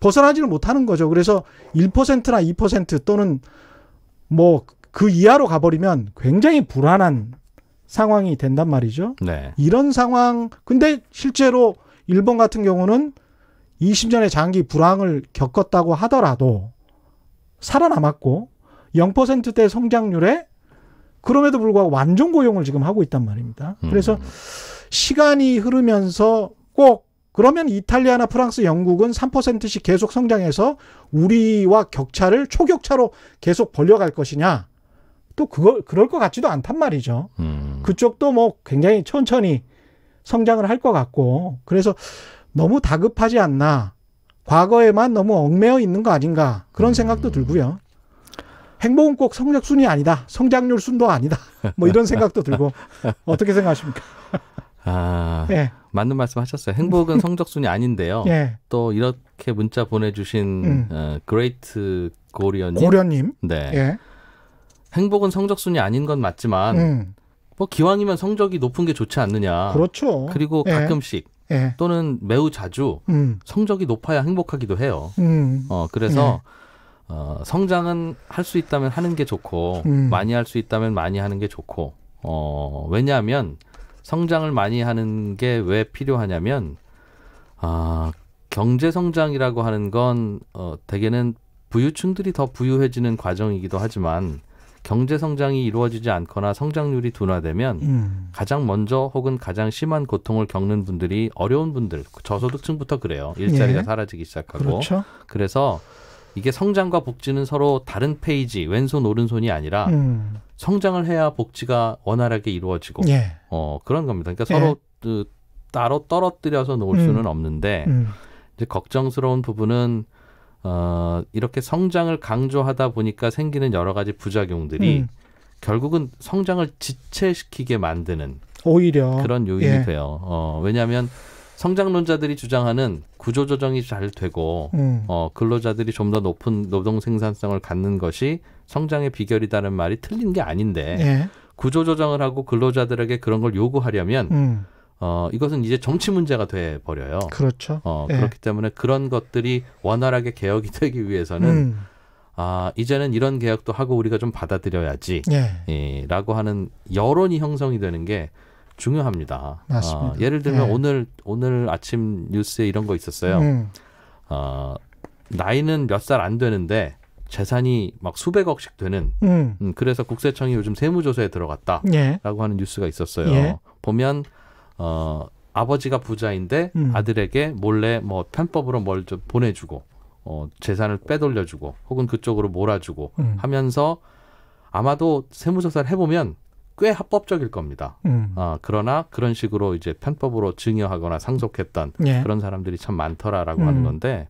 벗어나지는 못하는 거죠. 그래서 1%나 2% 또는 뭐 그 이하로 가버리면 굉장히 불안한 상황이 된단 말이죠. 네. 이런 상황 근데 실제로 일본 같은 경우는 20년의 장기 불황을 겪었다고 하더라도 살아남았고 0%대 성장률에 그럼에도 불구하고 완전 고용을 지금 하고 있단 말입니다. 음. 그래서 음. 시간이 흐르면서 꼭 그러면 이탈리아나 프랑스, 영국은 3%씩 계속 성장해서 우리와 격차를 초격차로 계속 벌려갈 것이냐? 또 그걸 그럴 것 같지도 않단 말이죠. 음. 그쪽도 뭐 굉장히 천천히 성장을 할 것 같고 그래서 너무 다급하지 않나. 과거에만 너무 얽매여 있는 거 아닌가. 그런 음. 생각도 들고요. 행복은 꼭 성적순이 아니다. 성장률 순도 아니다. 뭐 이런 생각도 들고. 어떻게 생각하십니까? 아, 예. 맞는 말씀 하셨어요. 행복은 성적순이 아닌데요. 예. 또 이렇게 문자 보내주신 음. 어, 그레이트 고리언님. 고려님. 네. 예. 행복은 성적순이 아닌 건 맞지만, 음. 뭐 기왕이면 성적이 높은 게 좋지 않느냐. 그렇죠. 그리고 예. 가끔씩 예. 또는 매우 자주 음. 성적이 높아야 행복하기도 해요. 음. 어 그래서 예. 어, 성장은 할 수 있다면 하는 게 좋고 음. 많이 할 수 있다면 많이 하는 게 좋고 어 왜냐하면 성장을 많이 하는 게 왜 필요하냐면 아 경제 성장이라고 하는 건 어, 대개는 부유층들이 더 부유해지는 과정이기도 하지만 경제 성장이 이루어지지 않거나 성장률이 둔화되면 음. 가장 먼저 혹은 가장 심한 고통을 겪는 분들이 어려운 분들 저소득층부터 그래요 일자리가 예. 사라지기 시작하고 그렇죠. 그래서 이게 성장과 복지는 서로 다른 페이지 왼손 오른손이 아니라 음. 성장을 해야 복지가 원활하게 이루어지고 예. 어 그런 겁니다 그러니까 서로 예. 그, 따로 떨어뜨려서 놓을 음. 수는 없는데 음. 이제 걱정스러운 부분은 어, 이렇게 성장을 강조하다 보니까 생기는 여러 가지 부작용들이 음. 결국은 성장을 지체시키게 만드는 오히려 그런 요인이 예. 돼요. 어, 왜냐하면 성장론자들이 주장하는 구조조정이 잘 되고 음. 어, 근로자들이 좀 더 높은 노동 생산성을 갖는 것이 성장의 비결이다는 말이 틀린 게 아닌데 예. 구조조정을 하고 근로자들에게 그런 걸 요구하려면 음. 어, 이것은 이제 정치 문제가 돼 버려요. 그렇죠. 어, 네. 그렇기 때문에 그런 것들이 원활하게 개혁이 되기 위해서는 음. 아, 이제는 이런 개혁도 하고 우리가 좀 받아들여야지. 예. 예 라고 하는 여론이 형성이 되는 게 중요합니다. 맞습니다. 어, 예를 들면 예. 오늘 오늘 아침 뉴스에 이런 거 있었어요. 음. 어, 나이는 몇 살 안 되는데 재산이 막 수백억씩 되는 음. 음 그래서 국세청이 요즘 세무조사에 들어갔다라고 예. 하는 뉴스가 있었어요. 예. 보면 어, 아버지가 부자인데 음. 아들에게 몰래 뭐 편법으로 뭘 좀 보내주고 어, 재산을 빼돌려주고 혹은 그쪽으로 몰아주고 음. 하면서 아마도 세무조사를 해보면 꽤 합법적일 겁니다. 음. 어, 그러나 그런 식으로 이제 편법으로 증여하거나 상속했던 예. 그런 사람들이 참 많더라라고 음. 하는 건데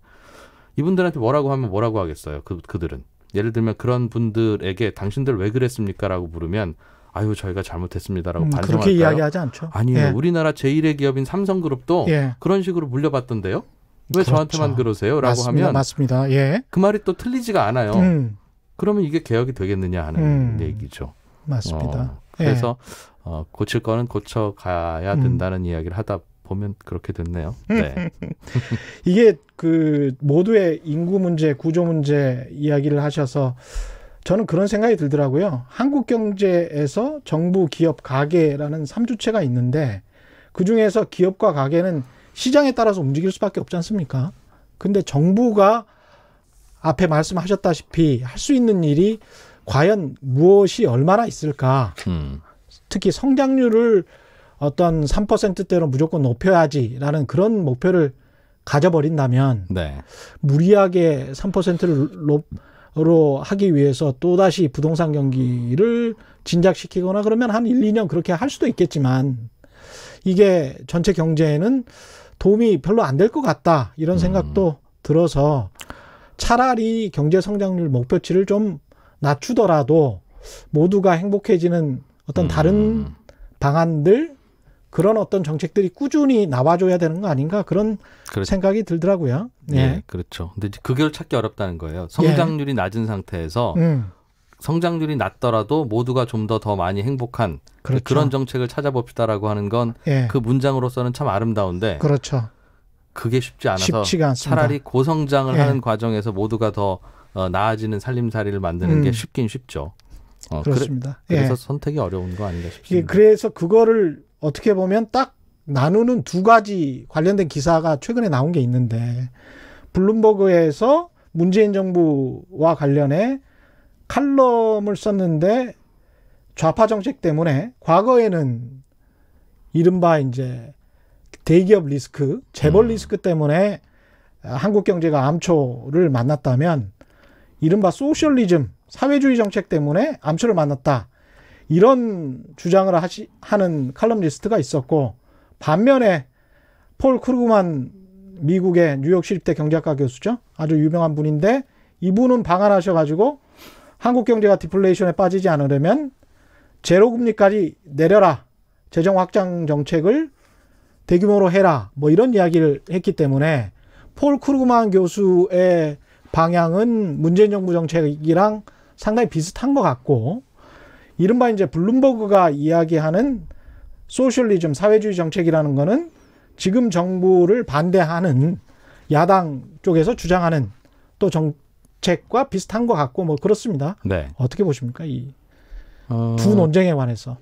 이분들한테 뭐라고 하면 뭐라고 하겠어요. 그, 그들은 예를 들면 그런 분들에게 당신들 왜 그랬습니까라고 물으면 아유 저희가 잘못했습니다라고 음, 반성할까요? 그렇게 이야기하지 않죠. 아니요 예. 우리나라 제1의 기업인 삼성그룹도 예. 그런 식으로 물려봤던데요. 왜 그렇죠. 저한테만 그러세요? 라고 맞습니다, 하면 맞습니다. 예. 그 말이 또 틀리지가 않아요. 음. 그러면 이게 개혁이 되겠느냐 하는 음. 얘기죠. 맞습니다. 어, 그래서 예. 어, 고칠 거는 고쳐가야 음. 된다는 음. 이야기를 하다 보면 그렇게 됐네요. 네. 이게 그 모두의 인구 문제, 구조 문제 이야기를 하셔서 저는 그런 생각이 들더라고요. 한국 경제에서 정부, 기업, 가계라는 삼주체가 있는데 그 중에서 기업과 가계는 시장에 따라서 움직일 수밖에 없지 않습니까? 근데 정부가 앞에 말씀하셨다시피 할 수 있는 일이 과연 무엇이 얼마나 있을까? 음. 특히 성장률을 어떤 3%대로 무조건 높여야지라는 그런 목표를 가져버린다면 네. 무리하게 3%를 높로 하기 위해서 또다시 부동산 경기를 진작시키거나 그러면 한 1, 2년 그렇게 할 수도 있겠지만 이게 전체 경제에는 도움이 별로 안 될 것 같다 이런 음. 생각도 음. 들어서 차라리 경제 성장률 목표치를 좀 낮추더라도 모두가 행복해지는 어떤 다른 음. 방안들 그런 어떤 정책들이 꾸준히 나와줘야 되는 거 아닌가 그런 그렇... 생각이 들더라고요. 예. 예. 그렇죠. 근데 그걸 찾기 어렵다는 거예요. 예. 성장률이 예. 낮은 상태에서 음. 성장률이 낮더라도 모두가 좀 더더 더 많이 행복한 그렇죠. 그런 정책을 찾아봅시다라고 하는 건그 예. 그 문장으로서는 참 아름다운데 그렇죠. 그게 쉽지 않아서 차라리 고성장을 예. 하는 과정에서 모두가 더 어, 나아지는 살림살이를 만드는 음. 게 쉽긴 쉽죠. 어, 그렇습니다. 그래, 서 예. 선택이 어려운 거 아닌가 싶습니다. 예, 그래서 그거를 어떻게 보면 딱 나누는 두 가지 관련된 기사가 최근에 나온 게 있는데 블룸버그에서 문재인 정부와 관련해 칼럼을 썼는데 좌파 정책 때문에 과거에는 이른바 이제 대기업 리스크, 재벌 음. 리스크 때문에 한국 경제가 암초를 만났다면 이른바 소셜리즘, 사회주의 정책 때문에 암초를 만났다. 이런 주장을 하시, 하는 칼럼니스트가 있었고 반면에 폴 크루그만 미국의 뉴욕 시립대 경제학과 교수죠. 아주 유명한 분인데 이분은 방한하셔 가지고 한국 경제가 디플레이션에 빠지지 않으려면 제로 금리까지 내려라. 재정 확장 정책을 대규모로 해라. 뭐 이런 이야기를 했기 때문에 폴 크루그만 교수의 방향은 문재인 정부 정책이랑 상당히 비슷한 것 같고 이른바 이제 블룸버그가 이야기하는 소셜리즘 사회주의 정책이라는 거는 지금 정부를 반대하는 야당 쪽에서 주장하는 또 정책과 비슷한 것 같고 뭐 그렇습니다. 네. 어떻게 보십니까 이두 어... 논쟁에 관해서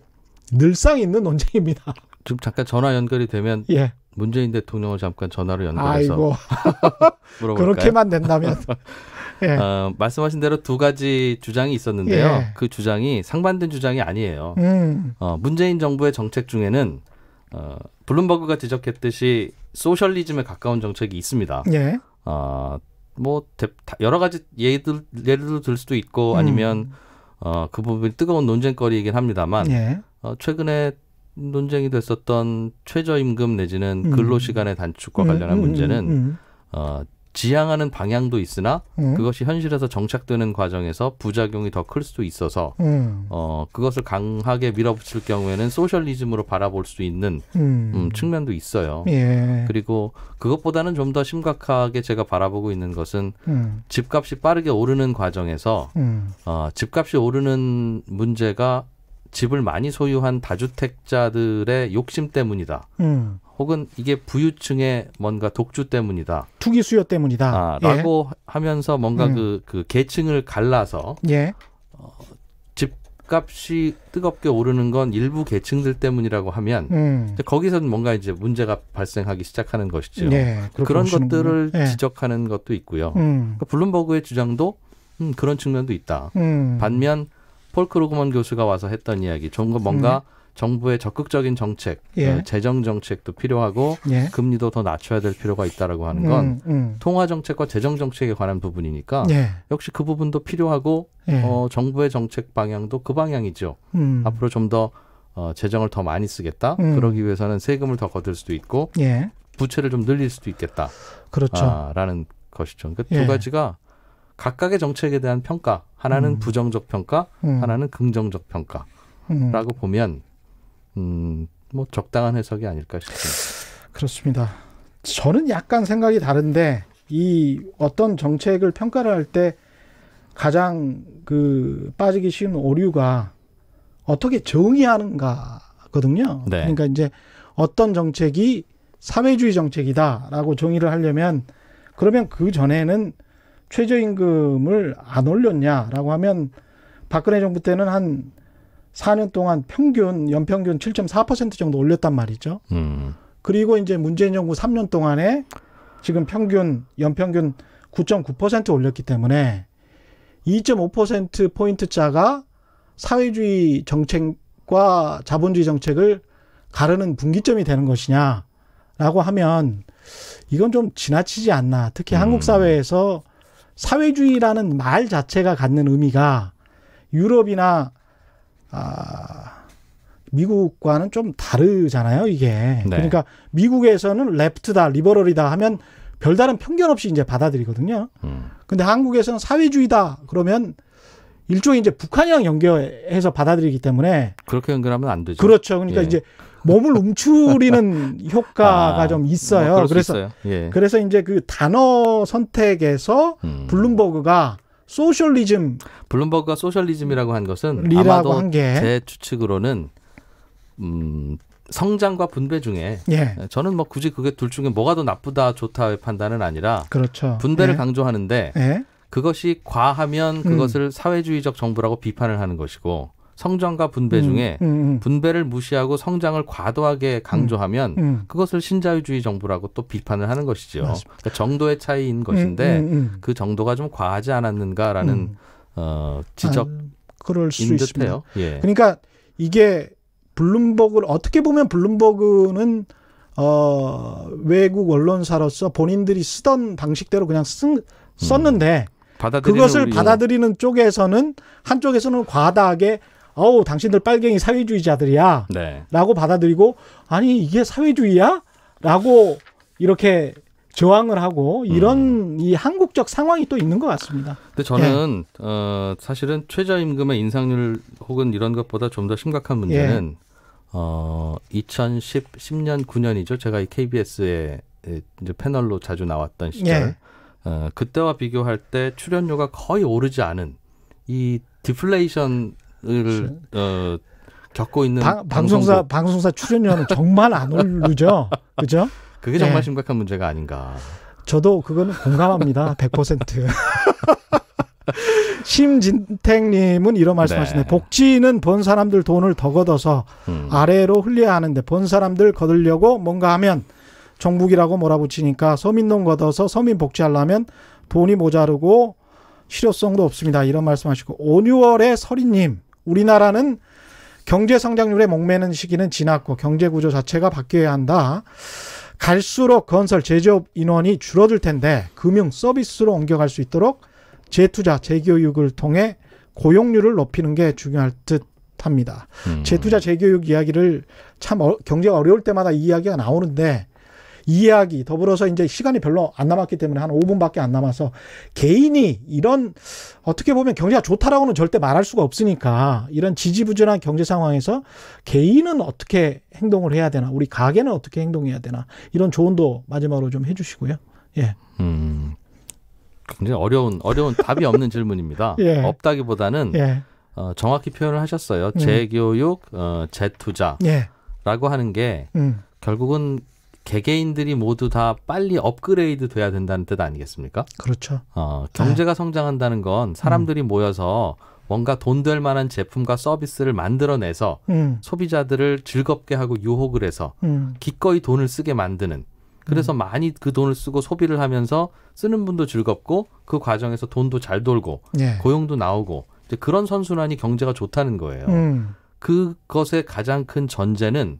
늘상 있는 논쟁입니다. 지금 잠깐 전화 연결이 되면 예. 문재인 대통령을 잠깐 전화로 연결해서 물어볼까요? 그렇게만 된다면 예. 어, 말씀하신 대로 두 가지 주장이 있었는데요. 예. 그 주장이 상반된 주장이 아니에요. 음. 어, 문재인 정부의 정책 중에는 어, 블룸버그가 지적했듯이 소셜리즘에 가까운 정책이 있습니다. 예. 어, 뭐 대, 여러 가지 예들 예를 들 수도 있고 음. 아니면 어, 그 부분이 뜨거운 논쟁거리이긴 합니다만 예. 어, 최근에 논쟁이 됐었던 최저임금 내지는 음. 근로시간의 단축과 관련한 음, 문제는 음, 어, 지향하는 방향도 있으나 음. 그것이 현실에서 정착되는 과정에서 부작용이 더 클 수도 있어서 음. 어 그것을 강하게 밀어붙일 경우에는 소셜리즘으로 바라볼 수 있는 음. 음 측면도 있어요. 예. 그리고 그것보다는 좀 더 심각하게 제가 바라보고 있는 것은 음. 집값이 빠르게 오르는 과정에서 음. 어 집값이 오르는 문제가 집을 많이 소유한 다주택자들의 욕심 때문이다. 음. 혹은 이게 부유층의 뭔가 독주 때문이다. 투기 수요 때문이다. 아, 예. 라고 하면서 뭔가 음. 그, 그 계층을 갈라서 예. 어, 집값이 뜨겁게 오르는 건 일부 계층들 때문이라고 하면 음. 거기서는 뭔가 이제 문제가 발생하기 시작하는 것이죠. 예, 그런 것들을 예. 지적하는 것도 있고요. 음. 그러니까 블룸버그의 주장도 음, 그런 측면도 있다. 음. 반면 폴크로그먼 교수가 와서 했던 이야기, 좀 뭔가 음. 정부의 적극적인 정책, 예. 어, 재정 정책도 필요하고 예. 금리도 더 낮춰야 될 필요가 있다라고 하는 건 음, 음. 통화 정책과 재정 정책에 관한 부분이니까 예. 역시 그 부분도 필요하고 예. 어, 정부의 정책 방향도 그 방향이죠. 음. 앞으로 좀 더 어, 재정을 더 많이 쓰겠다. 음. 그러기 위해서는 세금을 더 거둘 수도 있고 예. 부채를 좀 늘릴 수도 있겠다. 그렇죠. 아, 라는 것이죠. 그러니까 두 예. 가지가 각각의 정책에 대한 평가, 하나는 음. 부정적 평가, 음. 하나는 긍정적 평가라고 보면 음, 뭐 적당한 해석이 아닐까 싶습니다. 그렇습니다. 저는 약간 생각이 다른데 이 어떤 정책을 평가를 할 때 가장 그 빠지기 쉬운 오류가 어떻게 정의하는가거든요. 네. 그러니까 이제 어떤 정책이 사회주의 정책이다라고 정의를 하려면 그러면 그 전에는 최저임금을 안 올렸냐라고 하면 박근혜 정부 때는 한 4년 동안 평균 연평균 7.4% 정도 올렸단 말이죠. 음. 그리고 이제 문재인 정부 3년 동안에 지금 평균 연평균 9.9% 올렸기 때문에 2.5% 포인트 짜가 사회주의 정책과 자본주의 정책을 가르는 분기점이 되는 것이냐라고 하면 이건 좀 지나치지 않나. 특히 음. 한국 사회에서 사회주의라는 말 자체가 갖는 의미가 유럽이나 아, 미국과는 좀 다르잖아요, 이게. 네. 그러니까 미국에서는 레프트다, 리버럴이다 하면 별다른 편견 없이 이제 받아들이거든요. 음. 근데 한국에서는 사회주의다 그러면 일종의 이제 북한이랑 연결해서 받아들이기 때문에 그렇게 연결하면 안 되죠. 그렇죠. 그러니까 예. 이제 몸을 움츠리는 효과가 아, 좀 뭐 있어요. 뭐 그래서 있어요. 예. 그래서 이제 그 단어 선택에서 음. 블룸버그가 소셜리즘. 블룸버그가 소셜리즘이라고 한 것은 아마도 한제 추측으로는 음, 성장과 분배 중에 예. 저는 뭐 굳이 그게 둘 중에 뭐가 더 나쁘다 좋다의 판단은 아니라 그렇죠. 분배를 예. 강조하는데 예. 그것이 과하면 음. 그것을 음. 사회주의적 정부라고 비판을 하는 것이고 성장과 분배 음, 중에 음, 음. 분배를 무시하고 성장을 과도하게 강조하면 그것을 신자유주의 정부라고 또 비판을 하는 것이죠. 그러니까 정도의 차이인 것인데 그 정도가 좀 과하지 않았는가라는 어, 지적. 아, 그럴 수 있습니다. 예. 그러니까 이게 블룸버그를 어떻게 보면 블룸버그는 어, 외국 언론사로서 본인들이 쓰던 방식대로 그냥 쓴, 썼는데 음. 그것을 받아들이는 쪽에서는 한쪽에서는 과다하게 어우 당신들 빨갱이 사회주의자들이야 네. 라고 받아들이고 아니 이게 사회주의야 라고 이렇게 저항을 하고 이런 음. 이 한국적 상황이 또 있는 것 같습니다. 근데 저는 예. 어, 사실은 최저임금의 인상률 혹은 이런 것보다 좀 더 심각한 문제는 예. 어, 2 0 10년 9년이죠. 제가 이 KBS에 이제 패널로 자주 나왔던 시절. 예. 어, 그때와 비교할 때 출연료가 거의 오르지 않은 이 디플레이션 을 어, 겪고 있는 방, 방송사 방송사 출연료는 정말 안 오르죠, 그죠? 그게 정말 네. 심각한 문제가 아닌가. 저도 그거는 공감합니다, 100%. 심진택님은 이런 말씀하시네. 네. 복지는 본 사람들 돈을 더 걷어서 음. 아래로 흘려야 하는데 본 사람들 거들려고 뭔가 하면 정북이라고 몰아붙이니까 서민돈 걷어서 서민 복지하려면 돈이 모자르고 실효성도 없습니다. 이런 말씀하시고 오뉴월에 서리님 우리나라는 경제 성장률에 목매는 시기는 지났고 경제 구조 자체가 바뀌어야 한다. 갈수록 건설 제조업 인원이 줄어들 텐데 금융 서비스로 옮겨갈 수 있도록 재투자 재교육을 통해 고용률을 높이는 게 중요할 듯 합니다. 음. 재투자 재교육 이야기를 참 어, 경제가 어려울 때마다 이 이야기가 나오는데 이야기 더불어서 이제 시간이 별로 안 남았기 때문에 한 5분밖에 안 남아서 개인이 이런 어떻게 보면 경제가 좋다라고는 절대 말할 수가 없으니까 이런 지지부진한 경제 상황에서 개인은 어떻게 행동을 해야 되나 우리 가게는 어떻게 행동해야 되나 이런 조언도 마지막으로 좀 해주시고요. 예. 음. 굉장히 어려운 어려운 답이 없는 질문입니다. 예. 없다기보다는 예. 어, 정확히 표현을 하셨어요. 음. 재교육, 어, 재투자라고 예. 하는 게 음. 결국은 개개인들이 모두 다 빨리 업그레이드 돼야 된다는 뜻 아니겠습니까? 그렇죠. 어, 경제가 네. 성장한다는 건 사람들이 음. 모여서 뭔가 돈 될 만한 제품과 서비스를 만들어내서 음. 소비자들을 즐겁게 하고 유혹을 해서 음. 기꺼이 돈을 쓰게 만드는 그래서 음. 많이 그 돈을 쓰고 소비를 하면서 쓰는 분도 즐겁고 그 과정에서 돈도 잘 돌고 예. 고용도 나오고 이제 그런 선순환이 경제가 좋다는 거예요. 음. 그것의 가장 큰 전제는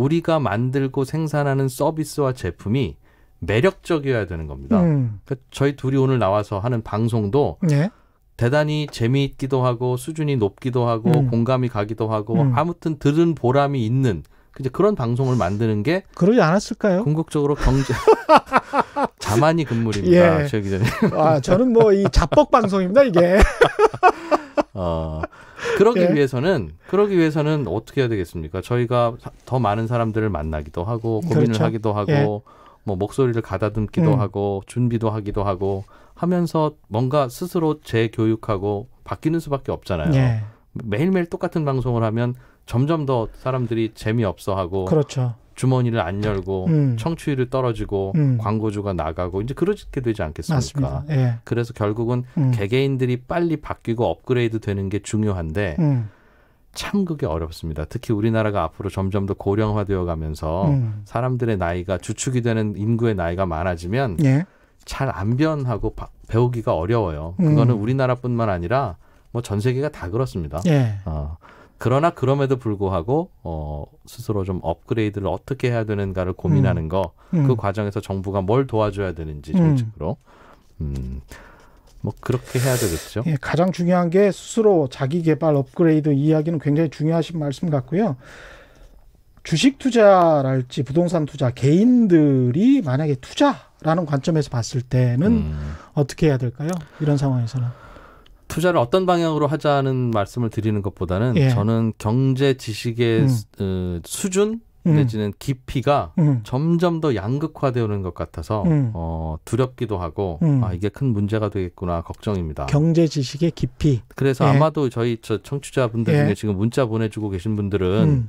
우리가 만들고 생산하는 서비스와 제품이 매력적이어야 되는 겁니다. 음. 그러니까 저희 둘이 오늘 나와서 하는 방송도 네. 대단히 재미있기도 하고 수준이 높기도 하고 음. 공감이 가기도 하고 음. 아무튼 들은 보람이 있는 그 이제 그런 방송을 만드는 게 그러지 않았을까요? 궁극적으로 경제 자만이 금물입니다. 예. 최 기자님. 아 저는 뭐 이 자뻑 방송입니다 이게. 어. 그러기 예. 위해서는 그러기 위해서는 어떻게 해야 되겠습니까? 저희가 더 많은 사람들을 만나기도 하고 고민을 그렇죠. 하기도 하고 예. 뭐 목소리를 가다듬기도 음. 하고 준비도 하기도 하고 하면서 뭔가 스스로 재교육하고 바뀌는 수밖에 없잖아요. 예. 매일매일 똑같은 방송을 하면 점점 더 사람들이 재미없어 하고 그렇죠. 주머니를 안 열고 음. 청취율이 떨어지고 음. 광고주가 나가고 이제 그러게 되지 않겠습니까? 예. 그래서 결국은 음. 개개인들이 빨리 바뀌고 업그레이드 되는 게 중요한데 음. 참 그게 어렵습니다. 특히 우리나라가 앞으로 점점 더 고령화되어 가면서 음. 사람들의 나이가 주축이 되는 인구의 나이가 많아지면 예. 잘안 변하고 바, 배우기가 어려워요. 음. 그거는 우리나라뿐만 아니라 뭐 전 세계가 다 그렇습니다. 예. 어. 그러나 그럼에도 불구하고 어 스스로 좀 업그레이드를 어떻게 해야 되는가를 고민하는 음. 거그 음. 과정에서 정부가 뭘 도와줘야 되는지 정책으로 음. 음. 뭐 그렇게 해야 되겠죠. 예, 가장 중요한 게 스스로 자기 개발 업그레이드 이야기는 굉장히 중요하신 말씀 같고요. 주식 투자랄지 부동산 투자 개인들이 만약에 투자라는 관점에서 봤을 때는 음. 어떻게 해야 될까요? 이런 상황에서는. 투자를 어떤 방향으로 하자는 말씀을 드리는 것보다는 예. 저는 경제 지식의 음. 어, 수준 음. 내지는 깊이가 음. 점점 더 양극화되는 것 같아서 음. 어, 두렵기도 하고 음. 아 이게 큰 문제가 되겠구나 걱정입니다. 경제 지식의 깊이. 그래서 예. 아마도 저희 저 청취자분들 예. 중에 지금 문자 보내주고 계신 분들은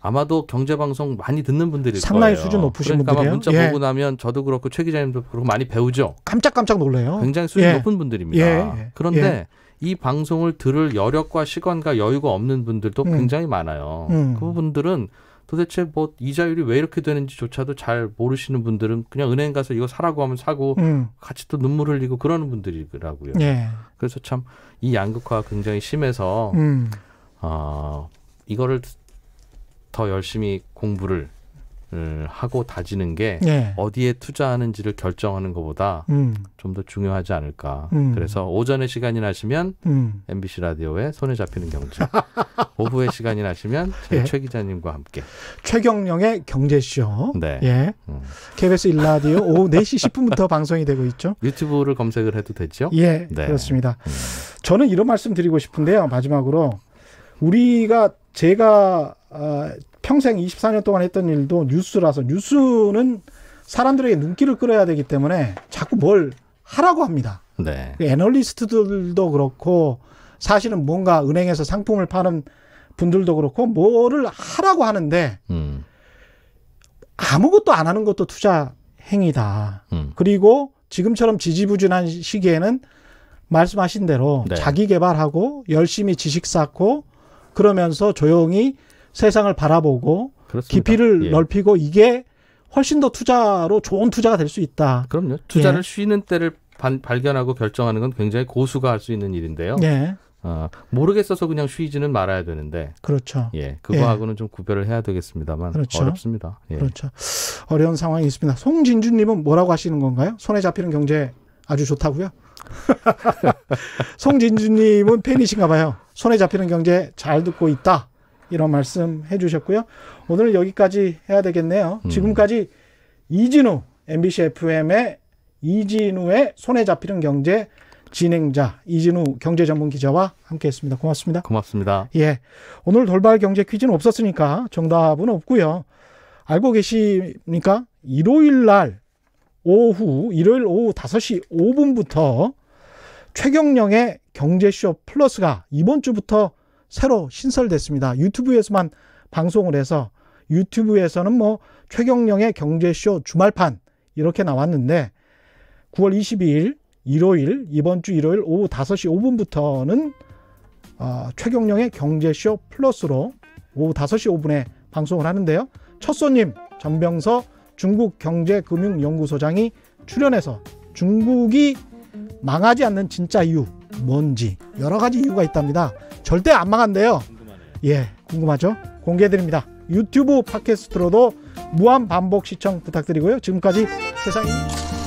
아마도 경제 방송 많이 듣는 분들일 상당히 거예요. 상당히 수준 높으신 그러니까 분들이요 문자 예. 보고 나면 저도 그렇고 최 기자님도 그렇고 많이 배우죠. 깜짝깜짝 놀래요. 굉장히 수준 예. 높은 분들입니다. 예. 예. 그런데 예. 이 방송을 들을 여력과 시간과 여유가 없는 분들도 음. 굉장히 많아요. 음. 그분들은 도대체 뭐 이자율이 왜 이렇게 되는지조차도 잘 모르시는 분들은 그냥 은행 가서 이거 사라고 하면 사고 음. 같이 또 눈물 흘리고 그러는 분들이더라고요. 예. 그래서 참 이양극화 굉장히 심해서 아 어, 이거를 더 열심히 공부를 하고 다지는 게 네. 어디에 투자하는지를 결정하는 것보다 음. 좀더 중요하지 않을까. 음. 그래서 오전에 시간이 나시면 음. MBC 라디오에 손에 잡히는 경제, 오후에 시간이 나시면 예. 최 기자님과 함께 최경령의 경제쇼. 네. 예. 음. KBS 1라디오 오후 4시 10분부터 방송이 되고 있죠. 유튜브를 검색을 해도 되죠. 예, 네. 그렇습니다. 음. 저는 이런 말씀 드리고 싶은데요. 마지막으로 우리가 제가 아, 평생 24년 동안 했던 일도 뉴스라서 뉴스는 사람들에게 눈길을 끌어야 되기 때문에 자꾸 뭘 하라고 합니다. 네. 그 애널리스트들도 그렇고 사실은 뭔가 은행에서 상품을 파는 분들도 그렇고 뭐를 하라고 하는데 음. 아무것도 안 하는 것도 투자 행위다. 음. 그리고 지금처럼 지지부진한 시기에는 말씀하신 대로 네. 자기 개발하고 열심히 지식 쌓고 그러면서 조용히 세상을 바라보고 그렇습니다. 깊이를 예. 넓히고 이게 훨씬 더 투자로 좋은 투자가 될 수 있다. 그럼요. 투자를 예. 쉬는 때를 반, 발견하고 결정하는 건 굉장히 고수가 할 수 있는 일인데요. 예. 어, 아, 모르겠어서 그냥 쉬지는 말아야 되는데. 그렇죠. 예. 그거하고는 예. 좀 구별을 해야 되겠습니다만 그렇죠. 어렵습니다. 예. 그렇죠. 어려운 상황이 있습니다. 송진주 님은 뭐라고 하시는 건가요? 손에 잡히는 경제 아주 좋다고요? 송진주 님은 팬이신가 봐요. 손에 잡히는 경제 잘 듣고 있다. 이런 말씀 해주셨고요. 오늘 여기까지 해야 되겠네요. 음. 지금까지 이진우 MBC FM의 이진우의 손에 잡히는 경제 진행자 이진우 경제 전문 기자와 함께했습니다. 고맙습니다. 고맙습니다. 예, 오늘 돌발 경제 퀴즈는 없었으니까 정답은 없고요. 알고 계십니까? 일요일 날 오후 일요일 오후 5시 5분부터 최경령의 경제쇼 플러스가 이번 주부터 새로 신설됐습니다. 유튜브에서만 방송을 해서 유튜브에서는 뭐 최경령의 경제쇼 주말판 이렇게 나왔는데 9월 22일 일요일 이번 주 일요일 오후 5시 5분부터는 어, 최경령의 경제쇼 플러스로 오후 5시 5분에 방송을 하는데요. 첫 손님 전병서 중국 경제금융연구소장이 출연해서 중국이 망하지 않는 진짜 이유 뭔지 여러 가지 이유가 있답니다. 절대 안 망한대요. 궁금하네 예, 궁금하죠? 공개해드립니다. 유튜브 팟캐스트로도 무한 반복 시청 부탁드리고요. 지금까지 세상이